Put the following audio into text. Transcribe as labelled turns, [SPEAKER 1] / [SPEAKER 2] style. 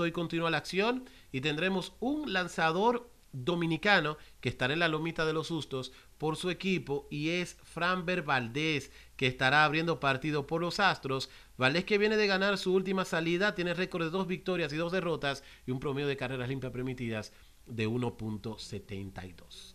[SPEAKER 1] Hoy continúa la acción y tendremos un lanzador dominicano que estará en la lomita de los sustos por su equipo y es Franber Valdés que estará abriendo partido por los Astros. Valdés que viene de ganar su última salida, tiene récord de dos victorias y dos derrotas y un promedio de carreras limpias permitidas de 1.72.